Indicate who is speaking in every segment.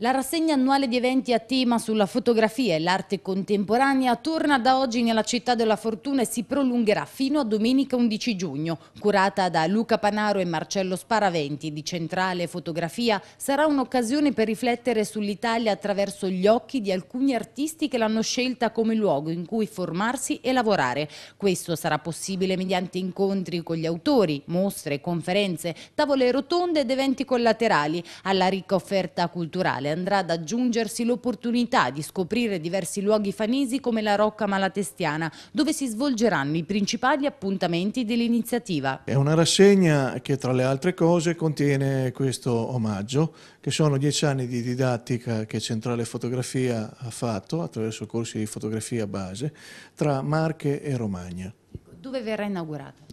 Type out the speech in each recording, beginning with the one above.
Speaker 1: La rassegna annuale di eventi a tema sulla fotografia e l'arte contemporanea torna da oggi nella città della Fortuna e si prolungherà fino a domenica 11 giugno. Curata da Luca Panaro e Marcello Sparaventi di Centrale Fotografia, sarà un'occasione per riflettere sull'Italia attraverso gli occhi di alcuni artisti che l'hanno scelta come luogo in cui formarsi e lavorare. Questo sarà possibile mediante incontri con gli autori, mostre, conferenze, tavole rotonde ed eventi collaterali alla ricca offerta culturale Natale andrà ad aggiungersi l'opportunità di scoprire diversi luoghi fanesi come la Rocca Malatestiana, dove si svolgeranno i principali appuntamenti dell'iniziativa.
Speaker 2: È una rassegna che tra le altre cose contiene questo omaggio, che sono dieci anni di didattica che Centrale Fotografia ha fatto attraverso corsi di fotografia base tra Marche e Romagna.
Speaker 1: Ecco, dove verrà inaugurata?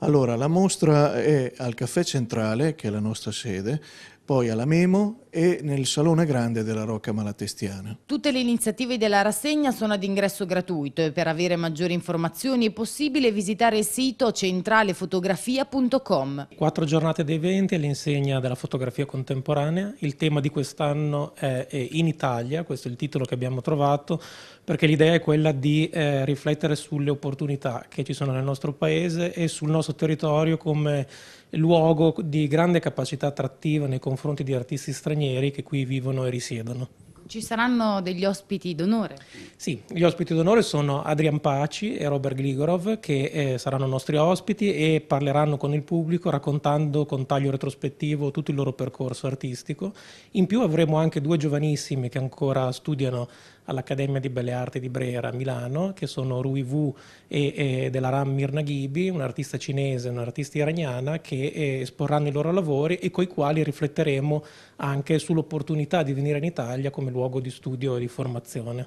Speaker 2: Allora, la mostra è al Caffè Centrale, che è la nostra sede, poi alla Memo e nel Salone Grande della Rocca Malatestiana.
Speaker 1: Tutte le iniziative della rassegna sono ad ingresso gratuito e per avere maggiori informazioni è possibile visitare il sito centralefotografia.com.
Speaker 3: Quattro giornate di eventi all'insegna della fotografia contemporanea. Il tema di quest'anno è In Italia, questo è il titolo che abbiamo trovato, perché l'idea è quella di eh, riflettere sulle opportunità che ci sono nel nostro paese e sul nostro territorio come luogo di grande capacità attrattiva nei confronti di artisti stranieri che qui vivono e risiedono.
Speaker 1: Ci saranno degli ospiti d'onore?
Speaker 3: Sì, gli ospiti d'onore sono Adrian Paci e Robert Gligorov che eh, saranno nostri ospiti e parleranno con il pubblico raccontando con taglio retrospettivo tutto il loro percorso artistico. In più avremo anche due giovanissimi che ancora studiano all'Accademia di Belle Arti di Brera a Milano, che sono Rui Wu e, e della Ram Mirna Ghibi, un'artista cinese e un'artista iraniana, che eh, esporranno i loro lavori e coi quali rifletteremo anche sull'opportunità di venire in Italia come luogo di studio e di formazione.